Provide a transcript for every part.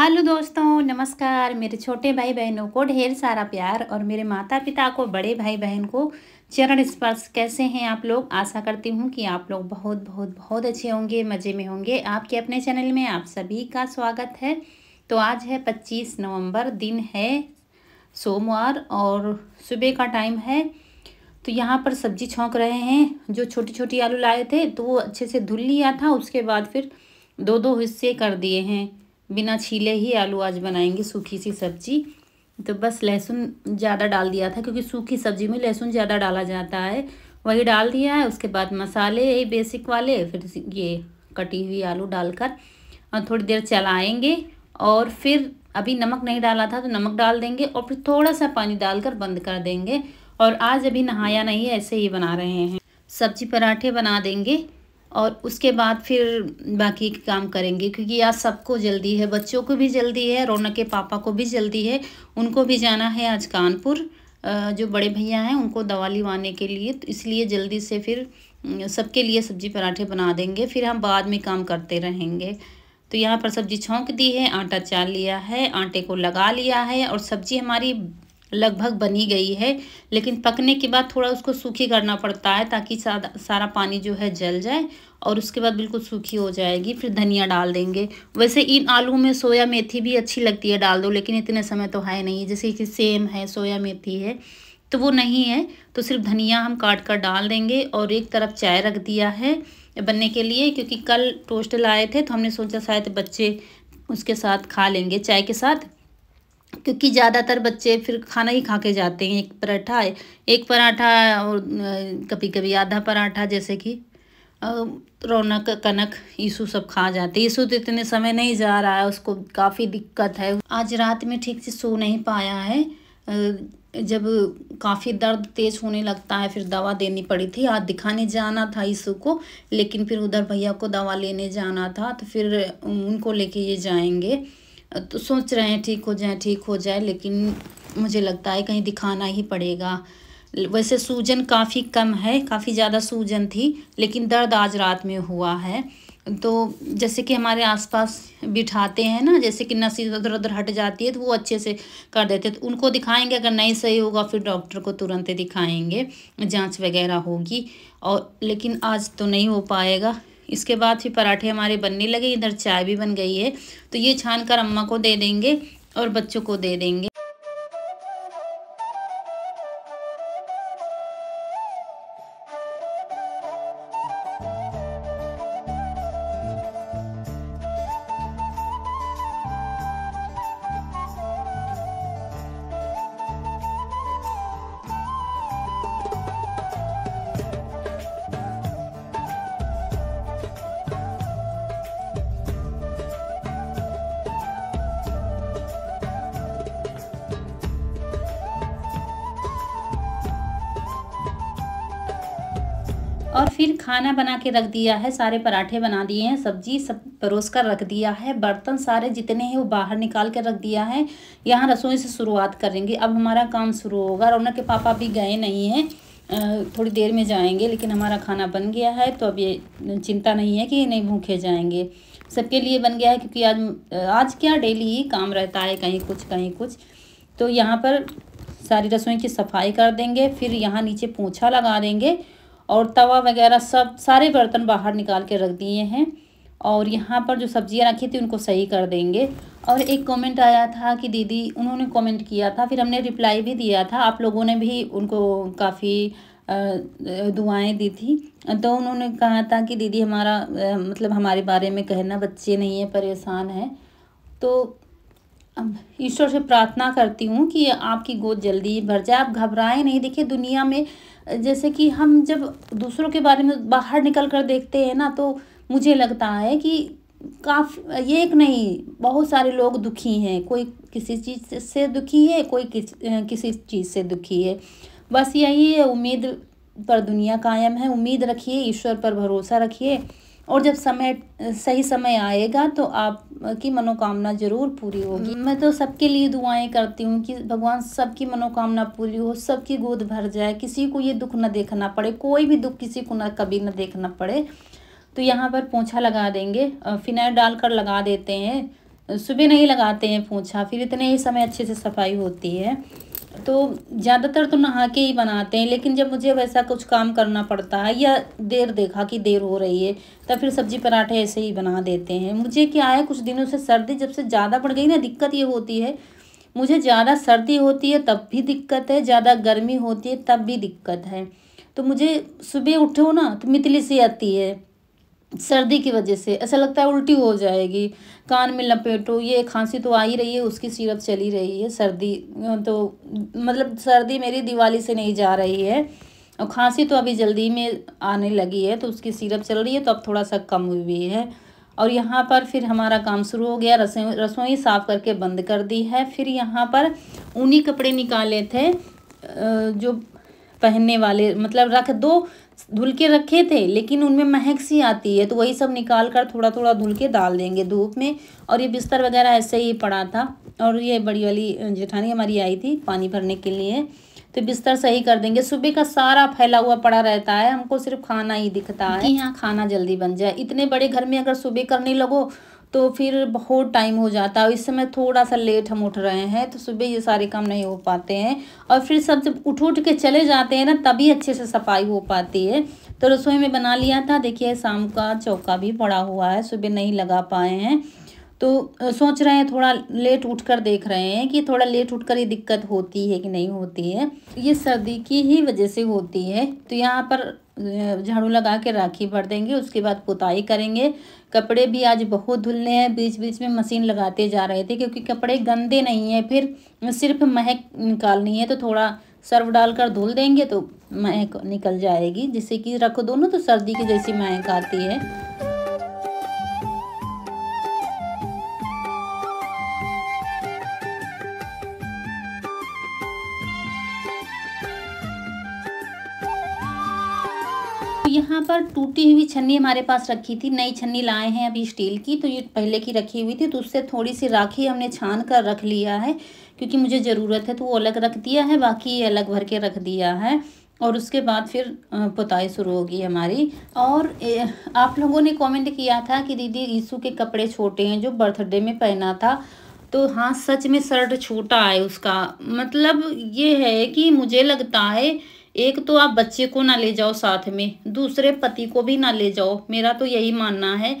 Hello दोस्तों नमस्कार मेरे छोटे भाई बहनों को ढेर सारा प्यार और मेरे माता पिता को बड़े भाई बहन को चरण स्पर्श कैसे हैं आप लोग आशा करती हूँ कि आप लोग बहुत बहुत बहुत अच्छे होंगे मज़े में होंगे आपके अपने चैनल में आप सभी का स्वागत है तो आज है पच्चीस नवंबर दिन है सोमवार और सुबह का टाइम है तो यहाँ पर सब्जी छोंक रहे हैं जो छोटी छोटी आलू लाए थे तो वो अच्छे से धुल लिया था उसके बाद फिर दो दो हिस्से कर दिए हैं बिना छीले ही आलू आज बनाएंगे सूखी सी सब्जी तो बस लहसुन ज़्यादा डाल दिया था क्योंकि सूखी सब्जी में लहसुन ज़्यादा डाला जाता है वही डाल दिया है उसके बाद मसाले यही बेसिक वाले फिर ये कटी हुई आलू डालकर और थोड़ी देर चलाएंगे और फिर अभी नमक नहीं डाला था तो नमक डाल देंगे और फिर थोड़ा सा पानी डालकर बंद कर देंगे और आज अभी नहाया नहीं है ऐसे ही बना रहे हैं सब्जी पराठे बना देंगे और उसके बाद फिर बाकी काम करेंगे क्योंकि आज सबको जल्दी है बच्चों को भी जल्दी है रौनक के पापा को भी जल्दी है उनको भी जाना है आज कानपुर जो बड़े भैया हैं उनको दवा लिवाने के लिए तो इसलिए जल्दी से फिर सबके लिए सब्जी पराठे बना देंगे फिर हम बाद में काम करते रहेंगे तो यहाँ पर सब्जी छोंक दी है आटा चाल लिया है आटे को लगा लिया है और सब्जी हमारी लगभग बनी गई है लेकिन पकने के बाद थोड़ा उसको सूखी करना पड़ता है ताकि सारा पानी जो है जल जाए और उसके बाद बिल्कुल सूखी हो जाएगी फिर धनिया डाल देंगे वैसे इन आलू में सोया मेथी भी अच्छी लगती है डाल दो लेकिन इतने समय तो है नहीं जैसे कि सेम है सोया मेथी है तो वो नहीं है तो सिर्फ धनिया हम काट कर डाल देंगे और एक तरफ चाय रख दिया है बनने के लिए क्योंकि कल टोस्ट लाए थे तो हमने सोचा शायद बच्चे उसके साथ खा लेंगे चाय के साथ क्योंकि ज़्यादातर बच्चे फिर खाना ही खा के जाते हैं एक पराठा एक पराठा और कभी कभी आधा पराठा जैसे कि रौनक कनक यीशु सब खा जाते हैं यीशु तो इतने समय नहीं जा रहा है उसको काफ़ी दिक्कत है आज रात में ठीक से सो नहीं पाया है जब काफ़ी दर्द तेज होने लगता है फिर दवा देनी पड़ी थी आज दिखाने जाना था यीशु को लेकिन फिर उधर भैया को दवा लेने जाना था तो फिर उनको लेके ये जाएंगे तो सोच रहे हैं ठीक हो जाए ठीक हो जाए लेकिन मुझे लगता है कहीं दिखाना ही पड़ेगा वैसे सूजन काफ़ी कम है काफ़ी ज़्यादा सूजन थी लेकिन दर्द आज रात में हुआ है तो जैसे कि हमारे आसपास बिठाते हैं ना जैसे कि नसी उधर उधर हट जाती है तो वो अच्छे से कर देते हैं तो उनको दिखाएंगे अगर नहीं सही होगा फिर डॉक्टर को तुरंत दिखाएंगे जांच वगैरह होगी और लेकिन आज तो नहीं हो पाएगा इसके बाद फिर पराठे हमारे बनने लगे इधर चाय भी बन गई है तो ये छान कर अम्मा को दे देंगे और बच्चों को दे देंगे खाना बना के रख दिया है सारे पराठे बना दिए हैं सब्जी सब परोस कर रख दिया है बर्तन सारे जितने हैं वो बाहर निकाल कर रख दिया है यहाँ रसोई से शुरुआत करेंगे अब हमारा काम शुरू होगा रौनक के पापा भी गए नहीं हैं थोड़ी देर में जाएंगे लेकिन हमारा खाना बन गया है तो अब ये चिंता नहीं है कि नहीं भूखे जाएंगे सबके लिए बन गया है क्योंकि आज आज क्या डेली ही काम रहता है कहीं कुछ कहीं कुछ तो यहाँ पर सारी रसोई की सफाई कर देंगे फिर यहाँ नीचे पोछा लगा देंगे और तवा वगैरह सब सारे बर्तन बाहर निकाल के रख दिए हैं और यहाँ पर जो सब्जियाँ रखी थी उनको सही कर देंगे और एक कमेंट आया था कि दीदी उन्होंने कमेंट किया था फिर हमने रिप्लाई भी दिया था आप लोगों ने भी उनको काफ़ी दुआएं दी थी तो उन्होंने कहा था कि दीदी हमारा मतलब हमारे बारे में कहना बच्चे नहीं है परेशान है तो ईश्वर से प्रार्थना करती हूँ कि आपकी गोद जल्दी भर जाए आप घबराएं नहीं देखिए दुनिया में जैसे कि हम जब दूसरों के बारे में बाहर निकल कर देखते हैं ना तो मुझे लगता है कि काफ़ी ये एक नहीं बहुत सारे लोग दुखी हैं कोई किसी चीज़ से दुखी है कोई किस किसी चीज़ से दुखी है बस यही है उम्मीद पर दुनिया कायम है उम्मीद रखिए ईश्वर पर भरोसा रखिए और जब समय सही समय आएगा तो आपकी मनोकामना ज़रूर पूरी होगी हम्म। मैं तो सबके लिए दुआएं करती हूँ कि भगवान सबकी मनोकामना पूरी हो सबकी गोद भर जाए किसी को ये दुख ना देखना पड़े कोई भी दुख किसी को ना कभी ना देखना पड़े तो यहाँ पर पोछा लगा देंगे फिनाइल डालकर लगा देते हैं सुबह नहीं लगाते हैं पोछा फिर इतने ही समय अच्छे से सफाई होती है तो ज़्यादातर तो नहा के ही बनाते हैं लेकिन जब मुझे वैसा कुछ काम करना पड़ता है या देर देखा कि देर हो रही है तब फिर सब्जी पराठे ऐसे ही बना देते हैं मुझे क्या है कुछ दिनों से सर्दी जब से ज़्यादा बढ़ गई ना दिक्कत ये होती है मुझे ज़्यादा सर्दी होती है तब भी दिक्कत है ज़्यादा गर्मी होती है तब भी दिक्कत है तो मुझे सुबह उठो ना तो मितली सी आती है सर्दी की वजह से ऐसा लगता है उल्टी हो जाएगी कान में लपेटो ये खांसी तो आ ही रही है उसकी सिरप चली रही है सर्दी तो मतलब सर्दी मेरी दिवाली से नहीं जा रही है और खांसी तो अभी जल्दी में आने लगी है तो उसकी सिरप चल रही है तो अब थोड़ा सा कम हुई है और यहाँ पर फिर हमारा काम शुरू हो गया रसोई रसोई साफ़ करके बंद कर दी है फिर यहाँ पर ऊनी कपड़े निकाले थे जो पहनने वाले मतलब रख दो धुल के रखे थे लेकिन उनमें महक सी आती है तो वही सब निकाल कर थोड़ा थोड़ा धुल के डाल देंगे धूप में और ये बिस्तर वगैरह ऐसे ही पड़ा था और ये बड़ी वाली जेठानी हमारी आई थी पानी भरने के लिए तो बिस्तर सही कर देंगे सुबह का सारा फैला हुआ पड़ा रहता है हमको सिर्फ खाना ही दिखता है यहाँ खाना जल्दी बन जाए इतने बड़े घर में अगर सुबह करने लगो तो फिर बहुत टाइम हो जाता है इस समय थोड़ा सा लेट हम उठ रहे हैं तो सुबह ये सारे काम नहीं हो पाते हैं और फिर सब जब उठ उठ के चले जाते हैं ना तभी अच्छे से सफाई हो पाती है तो रसोई में बना लिया था देखिए शाम का चौका भी पड़ा हुआ है सुबह नहीं लगा पाए हैं तो सोच रहे हैं थोड़ा लेट उठकर देख रहे हैं कि थोड़ा लेट उठकर ये दिक्कत होती है कि नहीं होती है ये सर्दी की ही वजह से होती है तो यहाँ पर झाड़ू लगा के राखी भर देंगे उसके बाद पुताई करेंगे कपड़े भी आज बहुत धुलने हैं बीच बीच में मशीन लगाते जा रहे थे क्योंकि कपड़े गंदे नहीं हैं फिर सिर्फ महक निकालनी है तो थोड़ा सर्व डालकर धुल देंगे तो महक निकल जाएगी जिससे कि रख दो ना तो सर्दी की जैसी महक आती है टूटी हुई छन्नी हमारे पास रखी थी नई छन्नी लाए हैं अभी स्टील की तो ये पहले की रखी हुई थी तो उससे थोड़ी सी राखी हमने छान कर रख लिया है क्योंकि मुझे ज़रूरत है तो वो अलग रख दिया है बाकी ये अलग भर के रख दिया है और उसके बाद फिर पुताई शुरू होगी हमारी और आप लोगों ने कमेंट किया था कि दीदी यीशु के कपड़े छोटे हैं जो बर्थडे में पहना था तो हाँ सच में शर्ट छोटा है उसका मतलब ये है कि मुझे लगता है एक तो आप बच्चे को ना ले जाओ साथ में दूसरे पति को भी ना ले जाओ मेरा तो यही मानना है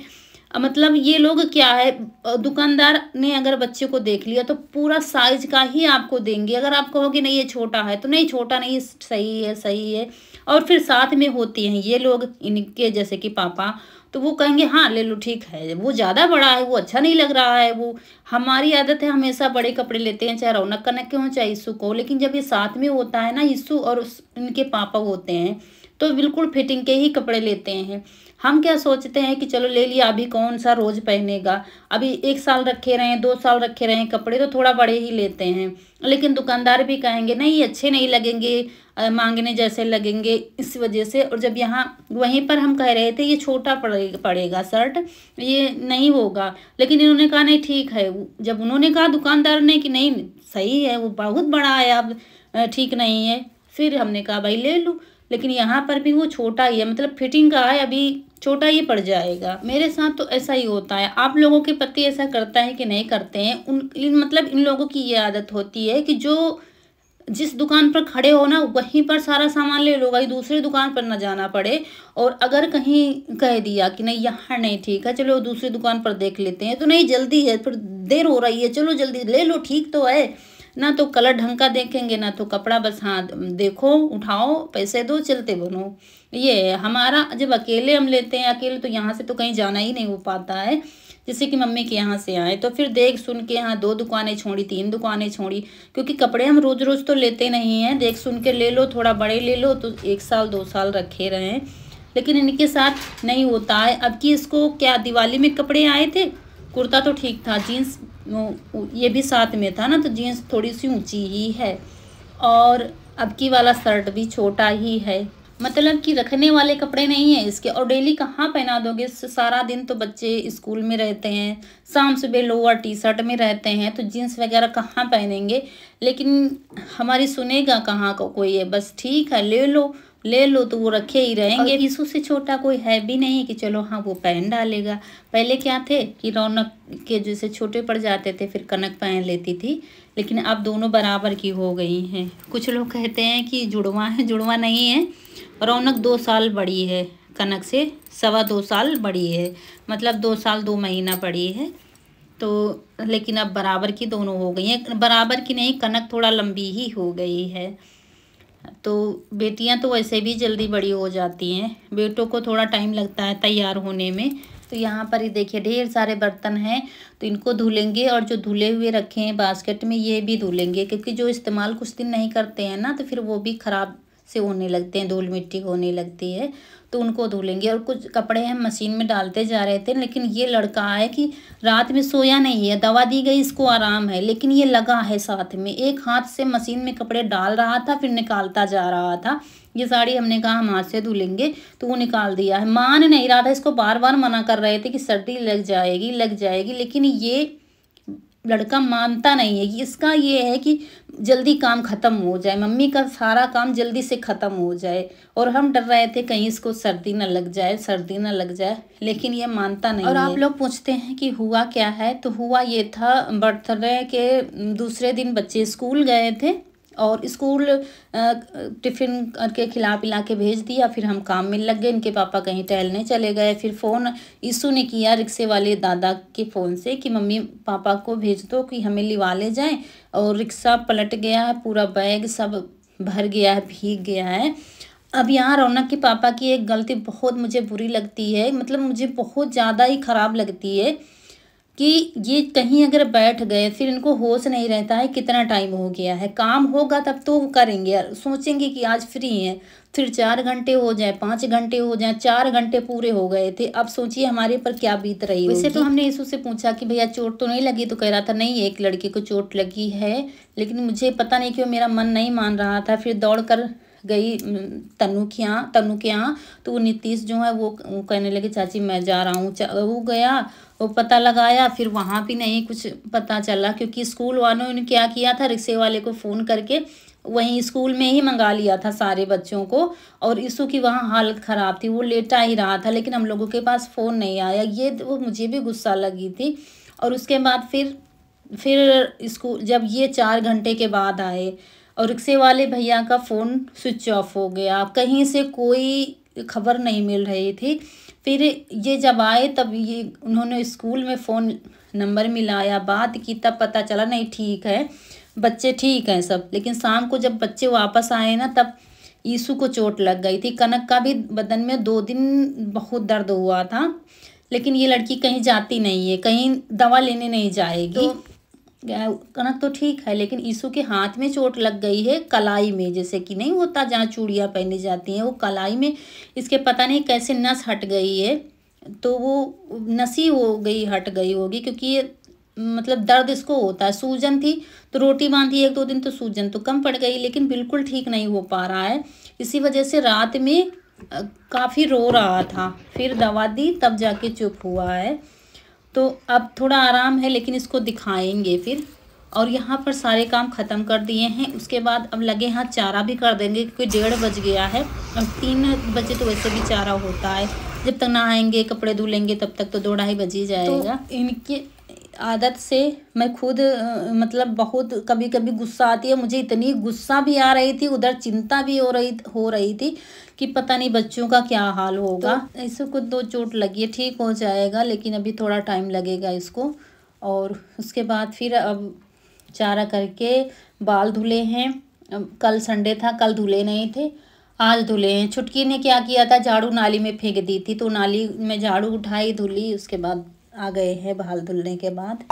मतलब ये लोग क्या है दुकानदार ने अगर बच्चे को देख लिया तो पूरा साइज का ही आपको देंगे अगर आप कहोगे नहीं ये छोटा है तो नहीं छोटा नहीं सही है सही है और फिर साथ में होती हैं ये लोग इनके जैसे कि पापा तो वो कहेंगे हाँ ले लो ठीक है वो ज़्यादा बड़ा है वो अच्छा नहीं लग रहा है वो हमारी आदत है हमेशा बड़े कपड़े लेते हैं चाहे रौनक कनक के हों चाहे यीशु को लेकिन जब ये साथ में होता है ना यीशु और उस इनके पापा होते हैं तो बिल्कुल फिटिंग के ही कपड़े लेते हैं हम क्या सोचते हैं कि चलो ले लिया अभी कौन सा रोज़ पहनेगा अभी एक साल रखे रहे हैं दो साल रखे रहे हैं कपड़े तो थोड़ा बड़े ही लेते हैं लेकिन दुकानदार भी कहेंगे नहीं अच्छे नहीं लगेंगे मांगने जैसे लगेंगे इस वजह से और जब यहाँ वहीं पर हम कह रहे थे ये छोटा पड़ेगा पड़ेगा शर्ट ये नहीं होगा लेकिन इन्होंने कहा नहीं ठीक है जब उन्होंने कहा दुकानदार ने कि नहीं सही है वो बहुत बड़ा है अब ठीक नहीं है फिर हमने कहा भाई ले लूँ लेकिन यहाँ पर भी वो छोटा ही है मतलब फिटिंग का है अभी छोटा ये पड़ जाएगा मेरे साथ तो ऐसा ही होता है आप लोगों के पति ऐसा करता है कि नहीं करते हैं उन मतलब इन लोगों की ये आदत होती है कि जो जिस दुकान पर खड़े हो ना वहीं पर सारा सामान ले लो भाई दूसरी दुकान पर ना जाना पड़े और अगर कहीं कह दिया कि नहीं यहाँ नहीं ठीक है चलो दूसरी दुकान पर देख लेते हैं तो नहीं जल्दी है फिर देर हो रही है चलो जल्दी ले लो ठीक तो है ना तो कलर ढंग का देखेंगे ना तो कपड़ा बस हाँ देखो उठाओ पैसे दो चलते बनो ये हमारा जब अकेले हम लेते हैं अकेले तो यहाँ से तो कहीं जाना ही नहीं हो पाता है जैसे कि मम्मी के यहाँ से आए तो फिर देख सुन के यहाँ दो दुकानें छोड़ी तीन दुकानें छोड़ी क्योंकि कपड़े हम रोज़ रोज़ तो लेते नहीं हैं देख सुन के ले लो थोड़ा बड़े ले लो तो एक साल दो साल रखे रहें लेकिन इनके साथ नहीं होता है अब कि इसको क्या दिवाली में कपड़े आए थे कुर्ता तो ठीक था जीन्स ये भी साथ में था ना तो जीन्स थोड़ी सी ऊंची ही है और अब की वाला शर्ट भी छोटा ही है मतलब कि रखने वाले कपड़े नहीं है इसके और डेली कहाँ पहना दोगे सारा दिन तो बच्चे स्कूल में रहते हैं शाम सुबह लोअर टी शर्ट में रहते हैं तो जीन्स वगैरह कहाँ पहनेंगे लेकिन हमारी सुनेगा कहाँ को कोई है बस ठीक है ले लो ले लो तो वो रखे ही रहेंगे यीशु से छोटा कोई है भी नहीं कि चलो हाँ वो पहन डालेगा पहले क्या थे कि रौनक के जैसे छोटे पड़ जाते थे फिर कनक पहन लेती थी लेकिन अब दोनों बराबर की हो गई हैं कुछ लोग कहते हैं कि जुड़वा है जुड़वा नहीं है रौनक दो साल बड़ी है कनक से सवा दो साल बड़ी है मतलब दो साल दो महीना बड़ी है तो लेकिन अब बराबर की दोनों हो गई हैं बराबर की नहीं कनक थोड़ा लंबी ही हो गई है तो बेटियां तो वैसे भी जल्दी बड़ी हो जाती हैं बेटों को थोड़ा टाइम लगता है तैयार होने में तो यहाँ पर ही देखिए ढेर सारे बर्तन हैं तो इनको धुलेंगे और जो धुले हुए रखे हैं बास्केट में ये भी धुलेंगे क्योंकि जो इस्तेमाल कुछ दिन नहीं करते हैं ना तो फिर वो भी ख़राब से होने लगते हैं धूल मिट्टी होने लगती है तो उनको धुलेंगे और कुछ कपड़े हम मशीन में डालते जा रहे थे लेकिन ये लड़का है कि रात में सोया नहीं है दवा दी गई इसको आराम है लेकिन ये लगा है साथ में एक हाथ से मशीन में कपड़े डाल रहा था फिर निकालता जा रहा था ये साड़ी हमने कहा हम हाथ से धुलेंगे तो वो निकाल दिया है मान नहीं रहा था इसको बार बार मना कर रहे थे कि सर्दी लग जाएगी लग जाएगी लेकिन ये लड़का मानता नहीं है कि इसका ये है कि जल्दी काम ख़त्म हो जाए मम्मी का सारा काम जल्दी से ख़त्म हो जाए और हम डर रहे थे कहीं इसको सर्दी ना लग जाए सर्दी ना लग जाए लेकिन ये मानता नहीं और आप लोग पूछते हैं कि हुआ क्या है तो हुआ ये था बर्थडे के दूसरे दिन बच्चे स्कूल गए थे और स्कूल टिफ़िन करके खिला पिला के भेज दिया फिर हम काम में लग गए इनके पापा कहीं टहलने चले गए फिर फ़ोन ईसु ने किया रिक्शे वाले दादा के फ़ोन से कि मम्मी पापा को भेज दो कि हमें लिवा ले जाएँ और रिक्शा पलट गया है पूरा बैग सब भर गया है भीग गया है अब यहाँ रौनक के पापा की एक गलती बहुत मुझे बुरी लगती है मतलब मुझे बहुत ज़्यादा ही ख़राब लगती है कि ये कहीं अगर बैठ गए फिर इनको होश नहीं रहता है कितना टाइम हो गया है काम होगा तब तो करेंगे सोचेंगे कि आज फ्री हैं फिर चार घंटे हो जाए पाँच घंटे हो जाए चार घंटे पूरे हो गए थे अब सोचिए हमारे पर क्या बीत रही है वैसे तो हमने यीशु से पूछा कि भैया चोट तो नहीं लगी तो कह रहा था नहीं एक लड़के को चोट लगी है लेकिन मुझे पता नहीं क्यों मेरा मन नहीं मान रहा था फिर दौड़ कर गई तनु के यहाँ तनु के यहाँ तो वो नीतीश जो है वो कहने लगे चाची मैं जा रहा हूँ वो गया वो पता लगाया फिर वहाँ भी नहीं कुछ पता चला क्योंकि स्कूल वालों ने क्या किया था रिक्शे वाले को फ़ोन करके वहीं स्कूल में ही मंगा लिया था सारे बच्चों को और इसू की वहाँ हालत ख़राब थी वो लेटा ही रहा था लेकिन हम लोगों के पास फ़ोन नहीं आया ये वो मुझे भी गुस्सा लगी थी और उसके बाद फिर फिर स्कूल जब ये चार घंटे के बाद आए और रिक्शे वाले भैया का फ़ोन स्विच ऑफ हो गया कहीं से कोई खबर नहीं मिल रही थी फिर ये जब आए तब ये उन्होंने स्कूल में फ़ोन नंबर मिलाया बात की तब पता चला नहीं ठीक है बच्चे ठीक हैं सब लेकिन शाम को जब बच्चे वापस आए ना तब यीशु को चोट लग गई थी कनक का भी बदन में दो दिन बहुत दर्द हुआ था लेकिन ये लड़की कहीं जाती नहीं है कहीं दवा लेने नहीं जाएगी तो कनक तो ठीक है लेकिन यीशु के हाथ में चोट लग गई है कलाई में जैसे कि नहीं होता जहाँ चूड़ियाँ पहनी जाती हैं वो कलाई में इसके पता नहीं कैसे नस हट गई है तो वो नसी हो गई हट गई होगी क्योंकि ये मतलब दर्द इसको होता है सूजन थी तो रोटी बांधी एक दो दिन तो सूजन तो कम पड़ गई लेकिन बिल्कुल ठीक नहीं हो पा रहा है इसी वजह से रात में काफ़ी रो रहा था फिर दवा दी तब जाके चुप हुआ है तो अब थोड़ा आराम है लेकिन इसको दिखाएंगे फिर और यहाँ पर सारे काम ख़त्म कर दिए हैं उसके बाद अब लगे यहाँ चारा भी कर देंगे क्योंकि डेढ़ बज गया है और तीन बजे तो वैसे भी चारा होता है जब तक आएंगे कपड़े धुलेंगे तब तक तो दो ढाई बज ही तो जाएगा तो इनके आदत से मैं खुद मतलब बहुत कभी कभी गुस्सा आती है मुझे इतनी गुस्सा भी आ रही थी उधर चिंता भी हो रही हो रही थी कि पता नहीं बच्चों का क्या हाल तो होगा तो ऐसे कुछ दो चोट लगी ठीक हो जाएगा लेकिन अभी थोड़ा टाइम लगेगा इसको और उसके बाद फिर अब चारा करके बाल धुले हैं कल संडे था कल धुले नहीं थे आज धुले हैं छुटकी ने क्या किया था झाड़ू नाली में फेंक दी थी तो नाली में झाड़ू उठाई धुली उसके बाद आ गए हैं बाल धुलने के बाद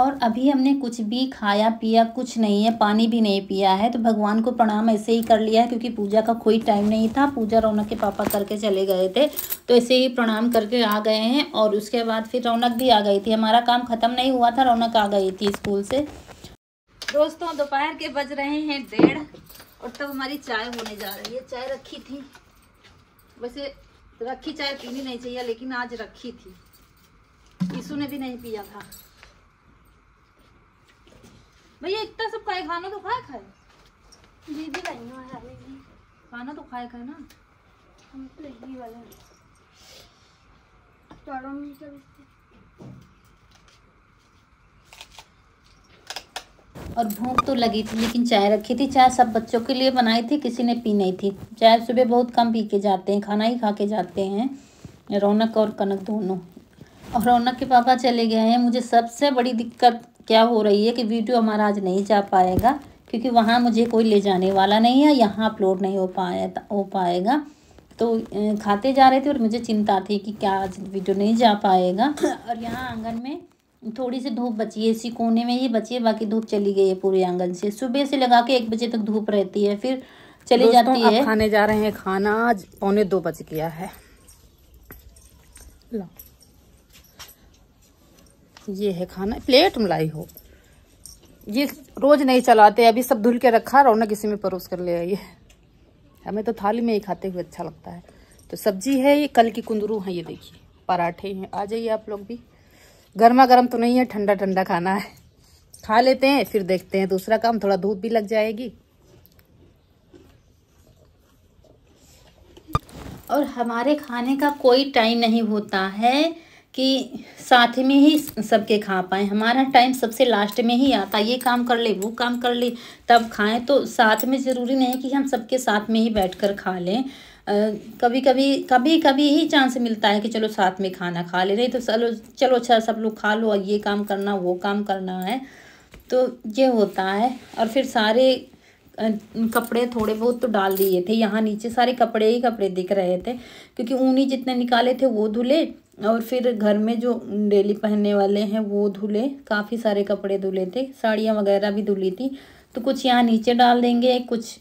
और अभी हमने कुछ भी खाया पिया कुछ नहीं है पानी भी नहीं पिया है तो भगवान को प्रणाम ऐसे ही कर लिया है क्योंकि पूजा का कोई टाइम नहीं था पूजा रौनक के पापा करके चले गए थे तो ऐसे ही प्रणाम करके आ गए हैं और उसके बाद फिर रौनक भी आ गई थी हमारा काम ख़त्म नहीं हुआ था रौनक आ गई थी स्कूल से दोस्तों दोपहर के बज रहे हैं डेढ़ और तब हमारी चाय होने जा रही है चाय रखी थी वैसे रखी चाय पीनी नहीं चाहिए लेकिन आज रखी थी किसू ने भी नहीं पिया था भैया इतना सब खाए खाना तो खाए खाए दीदी खाना तो खाए खाए ना हम तो यही वाला और भूख तो लगी थी लेकिन चाय रखी थी चाय सब बच्चों के लिए बनाई थी किसी ने पी नहीं थी चाय सुबह बहुत कम पी के जाते हैं खाना ही खा के जाते हैं रौनक और कनक दोनों और रौनक के पापा चले गए हैं मुझे सबसे बड़ी दिक्कत क्या हो रही है कि वीडियो हमारा आज नहीं जा पाएगा क्योंकि वहाँ मुझे कोई ले जाने वाला नहीं है यहाँ अपलोड नहीं हो पाया हो पाएगा तो खाते जा रहे थे और मुझे चिंता थी कि क्या आज वीडियो नहीं जा पाएगा और यहाँ आंगन में थोड़ी सी धूप बची है इसी कोने में ही बची है बाकी धूप चली गई है पूरे आंगन से सुबह से लगा के एक बजे तक धूप रहती है फिर चली जाती है खाने जा रहे हैं खाना आज पौने दो बज गया है ला ये है खाना प्लेट मलाई हो ये रोज नहीं चलाते अभी सब धुल के रखा ना किसी में परोस कर ले आइए हमें तो थाली में ही खाते हुए अच्छा लगता है तो सब्जी है ये कल की कुंदरू है ये देखिए पराठे हैं आ जाइए आप लोग भी गर्मा गर्म तो नहीं है ठंडा ठंडा खाना है खा लेते हैं फिर देखते हैं दूसरा काम थोड़ा धूप भी लग जाएगी और हमारे खाने का कोई टाइम नहीं होता है कि साथ में ही सबके खा पाए हमारा टाइम सबसे लास्ट में ही आता ये काम कर ले वो काम कर ले तब खाएं तो साथ में ज़रूरी नहीं कि हम सबके साथ में ही बैठकर खा लें कभी कभी कभी कभी ही चांस मिलता है कि चलो साथ में खाना खा ले नहीं तो चलो चलो अच्छा सब लोग खा लो ये काम करना वो काम करना है तो ये होता है और फिर सारे कपड़े थोड़े बहुत तो डाल दिए थे यहाँ नीचे सारे कपड़े ही कपड़े दिख रहे थे क्योंकि ऊनी जितने निकाले थे वो धुले और फिर घर में जो डेली पहनने वाले हैं वो धुले काफ़ी सारे कपड़े धुले थे साड़ियाँ वगैरह भी धुली थी तो कुछ यहाँ नीचे डाल देंगे कुछ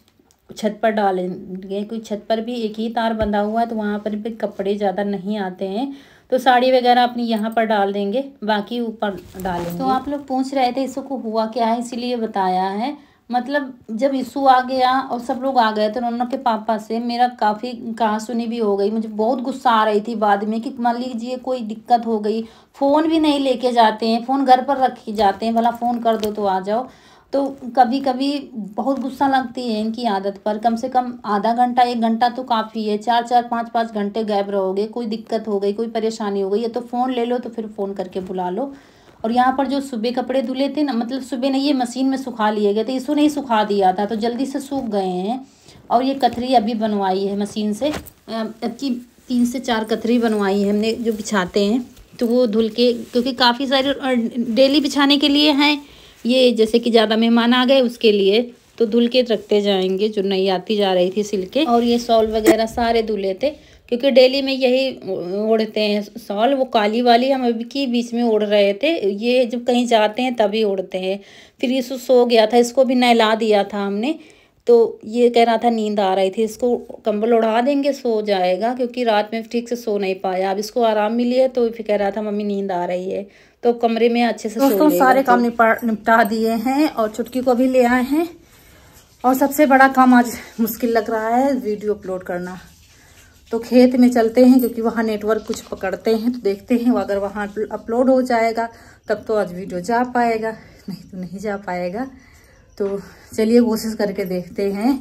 छत पर डालेंगे क्योंकि छत पर भी एक ही तार बंधा हुआ है तो वहाँ पर भी कपड़े ज़्यादा नहीं आते हैं तो साड़ी वगैरह अपनी यहाँ पर डाल देंगे बाकी ऊपर डालेंगे तो आप लोग पूछ रहे थे इसको हुआ क्या है इसीलिए बताया है मतलब जब यीशु आ गया और सब लोग आ गए तो उन्होंने के पापा से मेरा काफ़ी कहा सुनी भी हो गई मुझे बहुत गुस्सा आ रही थी बाद में कि मान लीजिए कोई दिक्कत हो गई फ़ोन भी नहीं लेके जाते हैं फ़ोन घर पर रखे जाते हैं भला फ़ोन कर दो तो आ जाओ तो कभी कभी बहुत गुस्सा लगती है इनकी आदत पर कम से कम आधा घंटा एक घंटा तो काफ़ी है चार चार पाँच पाँच घंटे गैप रहोगे कोई दिक्कत हो गई कोई परेशानी हो गई या तो फ़ोन ले लो तो फिर फ़ोन करके बुला लो और यहाँ पर जो सुबह कपड़े धुले थे ना मतलब सुबह नहीं ये मशीन में सुखा लिए गए थे इसको नहीं सुखा दिया था तो जल्दी से सूख गए हैं और ये कथरी अभी बनवाई है मशीन से की तीन से चार कथरी बनवाई है हमने जो बिछाते हैं तो वो धुल के क्योंकि काफ़ी सारे डेली बिछाने के लिए हैं ये जैसे कि ज़्यादा मेहमान आ गए उसके लिए तो धुल के रखते जाएंगे जो नई आती जा रही थी सिल के और ये सॉल वगैरह सारे धुले थे क्योंकि डेली में यही ओढ़ते हैं सॉल वो काली वाली हम अभी की बीच में ओढ़ रहे थे ये जब कहीं जाते हैं तभी ओढ़ते हैं फिर ये सो गया था इसको भी नहला दिया था हमने तो ये कह रहा था नींद आ रही थी इसको कंबल उड़ा देंगे सो जाएगा क्योंकि रात में ठीक से सो नहीं पाया अब इसको आराम मिली है तो फिर कह रहा था मम्मी नींद आ रही है तो कमरे में अच्छे से दोस्तों सारे तो। काम निपटा दिए हैं और चुटकी को भी ले आए हैं और सबसे बड़ा काम आज मुश्किल लग रहा है वीडियो अपलोड करना तो खेत में चलते हैं क्योंकि वहाँ नेटवर्क कुछ पकड़ते हैं तो देखते हैं अगर वहाँ अपलोड हो जाएगा तब तो आज वीडियो जा पाएगा नहीं तो नहीं जा पाएगा तो चलिए कोशिश करके देखते हैं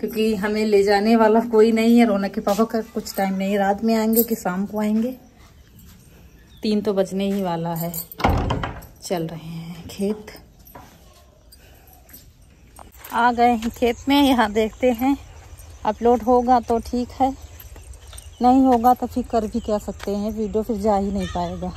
क्योंकि हमें ले जाने वाला कोई नहीं है रौनक के पापा का कुछ टाइम नहीं रात में आएंगे कि शाम को आएंगे तीन तो बजने ही वाला है चल रहे हैं खेत आ गए हैं खेत में यहाँ देखते हैं अपलोड होगा तो ठीक है नहीं होगा तो फिर कर भी कह सकते हैं वीडियो फिर जा ही नहीं पाएगा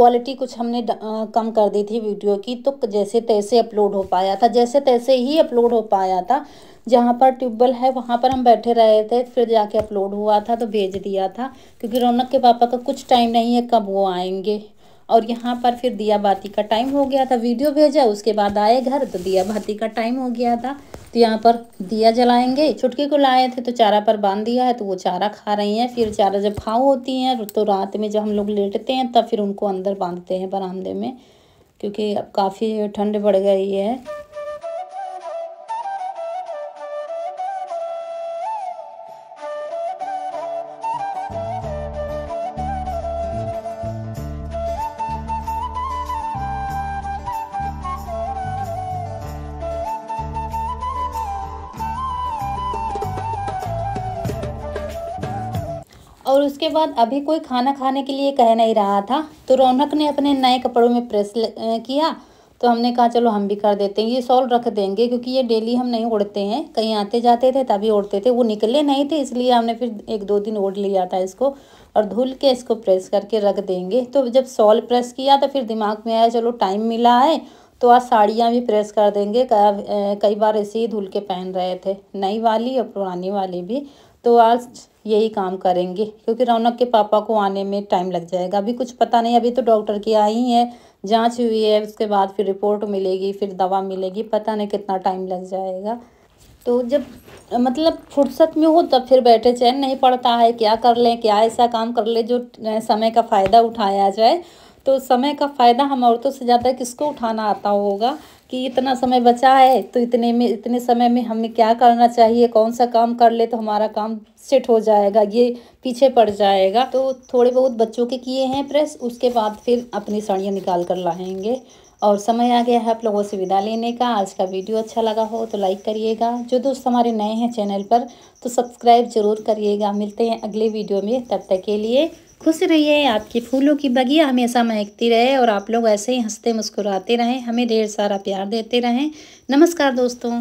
क्वालिटी कुछ हमने आ, कम कर दी थी वीडियो की तो जैसे तैसे अपलोड हो पाया था जैसे तैसे ही अपलोड हो पाया था जहाँ पर ट्यूबवेल है वहाँ पर हम बैठे रहे थे फिर जाके अपलोड हुआ था तो भेज दिया था क्योंकि रौनक के पापा का कुछ टाइम नहीं है कब वो आएंगे और यहाँ पर फिर दिया बाती का टाइम हो गया था वीडियो भेजा उसके बाद आए घर तो दिया बाती का टाइम हो गया था तो यहाँ पर दिया जलाएंगे छुटकी को लाए थे तो चारा पर बांध दिया है तो वो चारा खा रही हैं फिर चारा जब खाओ होती हैं तो रात में जब हम लोग लेटते हैं तब फिर उनको अंदर बांधते हैं बरामदे में क्योंकि अब काफ़ी ठंड बढ़ गई है उसके बाद अभी कोई खाना खाने के लिए कह नहीं रहा था तो रौनक ने अपने नए कपड़ों में प्रेस किया तो हमने कहा चलो हम भी कर देते हैं ये सॉल रख देंगे क्योंकि ये डेली हम नहीं ओढ़ते हैं कहीं आते जाते थे तभी ओढ़ते थे वो निकले नहीं थे इसलिए हमने फिर एक दो दिन ओढ़ लिया था इसको और धुल के इसको प्रेस करके रख देंगे तो जब सॉल प्रेस किया तो फिर दिमाग में आया चलो टाइम मिला है तो आज साड़ियाँ भी प्रेस कर देंगे कई बार ऐसे ही धुल के पहन रहे थे नई वाली और पुरानी वाली भी तो आज यही काम करेंगे क्योंकि रौनक के पापा को आने में टाइम लग जाएगा अभी कुछ पता नहीं अभी तो डॉक्टर की आई है जांच हुई है उसके बाद फिर रिपोर्ट मिलेगी फिर दवा मिलेगी पता नहीं कितना टाइम लग जाएगा तो जब मतलब फुर्सत में हो तब फिर बैठे चैन नहीं पड़ता है क्या कर लें क्या ऐसा काम कर लें जो समय का फ़ायदा उठाया जाए तो समय का फ़ायदा हम औरतों से ज़्यादा किसको उठाना आता होगा कि इतना समय बचा है तो इतने में इतने समय में हमें क्या करना चाहिए कौन सा काम कर ले तो हमारा काम सेट हो जाएगा ये पीछे पड़ जाएगा तो थोड़े बहुत बच्चों के किए हैं प्रेस उसके बाद फिर अपनी साड़ियाँ निकाल कर लाएंगे और समय आ गया है आप लोगों से विदा लेने का आज का वीडियो अच्छा लगा हो तो लाइक करिएगा जो दोस्त हमारे नए हैं चैनल पर तो सब्सक्राइब ज़रूर करिएगा मिलते हैं अगले वीडियो में तब तक के लिए खुश रहिए आपकी फूलों की बगिया हमेशा महकती रहे और आप लोग ऐसे ही हंसते मुस्कुराते रहें हमें ढेर सारा प्यार देते रहें नमस्कार दोस्तों